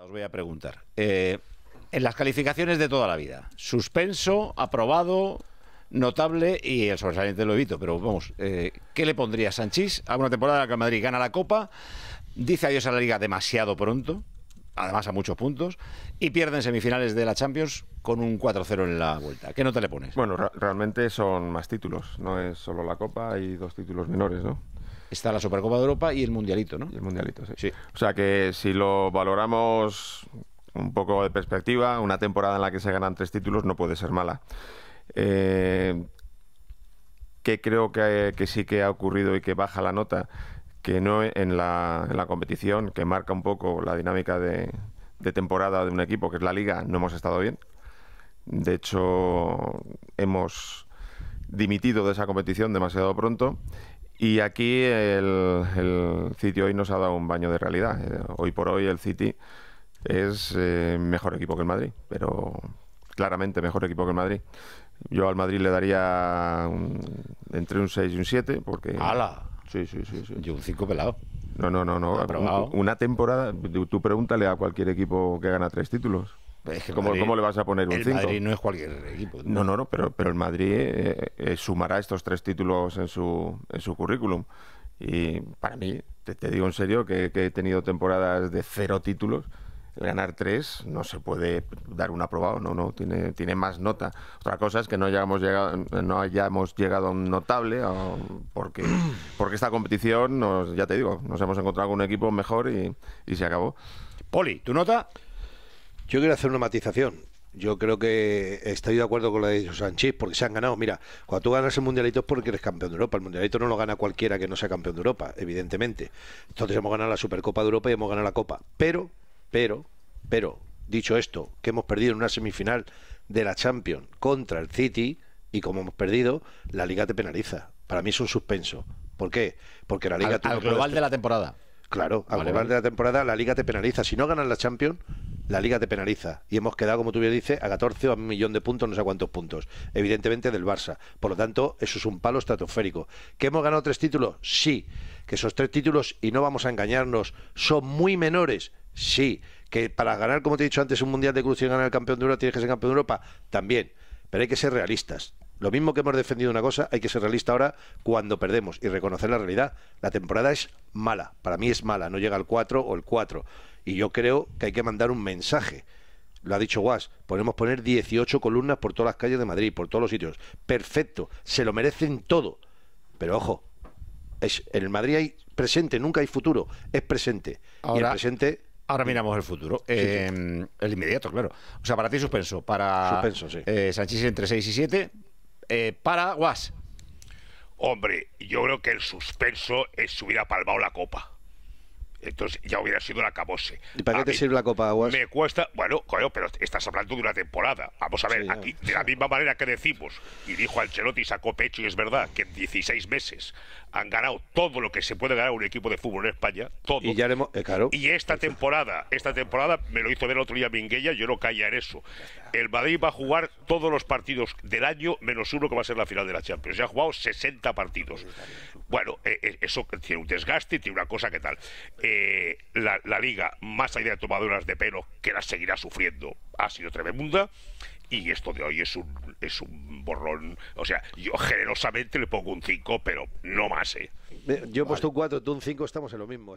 Os voy a preguntar. Eh, en las calificaciones de toda la vida, suspenso, aprobado, notable y el sobresaliente lo evito, pero vamos, eh, ¿qué le pondría Sanchís a una temporada en la que Madrid gana la Copa, dice adiós a la Liga demasiado pronto, además a muchos puntos, y pierde en semifinales de la Champions con un 4-0 en la vuelta. ¿Qué nota le pones? Bueno, realmente son más títulos, no es solo la Copa, hay dos títulos menores, ¿no? Está la Supercopa de Europa y el Mundialito, ¿no? el Mundialito, sí. O sea que si lo valoramos un poco de perspectiva, una temporada en la que se ganan tres títulos no puede ser mala. Eh, que creo que, sí que ha ocurrido y que baja la nota, que no en la, en la competición, que marca un poco la dinámica de, de temporada de un equipo, que es la liga, no hemos estado bien. De hecho, hemos dimitido de esa competición demasiado pronto y aquí el, el, City hoy nos ha dado un baño de realidad. Eh, hoy por hoy el City es eh, mejor equipo que el Madrid, pero claramente mejor equipo que el Madrid. Yo al Madrid le daría entre un 6 y un 7 porque... ¡Hala! Sí, sí, sí. sí. un 5 pelado. No, no, no. no. Una temporada, tú pregúntale a cualquier equipo que gana tres títulos. ¿Cómo, le vas a poner un 5? El Madrid no es cualquier equipo. No, no, no, pero, pero el Madrid eh, eh, sumará estos tres títulos en su, en su currículum. Y para mí, te, digo en serio, que, he tenido temporadas de cero títulos. ganar tres no se puede dar un aprobado, no, no, tiene, tiene más nota. Otra cosa es que no hayamos llegado, no hayamos llegado notable, porque, porque esta competición, nos, ya te digo, nos hemos encontrado con un equipo mejor y, y se acabó. Poli, ¿tu nota? Yo quiero hacer una matización. Yo creo que estoy de acuerdo con lo de Sanchís, porque se han ganado. Mira, cuando tú ganas el mundialito es porque eres campeón de Europa. El mundialito no lo gana cualquiera que no sea campeón de Europa, evidentemente. Entonces hemos ganado la Supercopa de Europa y hemos ganado la Copa. Pero, pero, pero, dicho esto, que hemos perdido en una semifinal de la Champions contra el City y como hemos perdido, la liga te penaliza. Para mí es un suspenso. ¿Por qué? Porque la liga... Al, global de la temporada. Claro, al global de la temporada la liga te penaliza. Si no ganas la Champions, la liga te penaliza. Y hemos quedado, como tú bien dices, a 14 o a un millón de puntos, no sé cuántos puntos. Evidentemente del Barça. Por lo tanto, eso es un palo estratosférico. ¿Que hemos ganado tres títulos? Sí. ¿Que esos tres títulos, y no vamos a engañarnos, son muy menores? Sí. ¿Que para ganar, como te he dicho antes, un Mundial de Cruz y ganar el campeón de Europa tienes que ser campeón de Europa? También. Pero hay que ser realistas. Lo mismo que hemos defendido una cosa, hay que ser realista ahora cuando perdemos y reconocer la realidad. La temporada es mala, para mí es mala, no llega al 4 o el 4. Y yo creo que hay que mandar un mensaje. Lo ha dicho Guas, podemos poner 18 columnas por todas las calles de Madrid, por todos los sitios. Perfecto, se lo merecen todo. Pero ojo, es, en el Madrid hay presente, nunca hay futuro, es presente. Ahora... y el presente Ahora miramos el futuro. Eh, El inmediato, claro. O sea, para ti suspenso. Para suspenso, eh, entre 6 y 7 eh, para Guas? Hombre, yo creo que el suspenso es si hubiera palmado la copa entonces ya hubiera sido la cabose. ¿Y para qué te sirve la Copa Aguas? Me cuesta, bueno, pero estás hablando de una temporada. Vamos a ver, aquí, de la misma manera que decimos, y dijo Ancelotti, sacó pecho, y es verdad, que en 16 meses han ganado todo lo que se puede ganar un equipo de fútbol en España, todo. Y ya haremos, eh, claro. Y esta temporada, esta temporada, me lo hizo ver el otro día Minguella, yo no caía en eso. El Madrid va a jugar todos los partidos del año, menos uno que va a ser la final de la Champions. Ya ha jugado 60 partidos. Pues bueno, eh, eh, eso tiene un desgaste, tiene una cosa que tal. Eh, la, liga, más allá de tomaduras de pelo, que la seguirá sufriendo, ha sido tremenda. Y esto de hoy es un, es un borrón. O sea, yo generosamente le pongo un 5, pero no más. ¿eh? Yo he puesto un 4, tú un 5, estamos en lo mismo.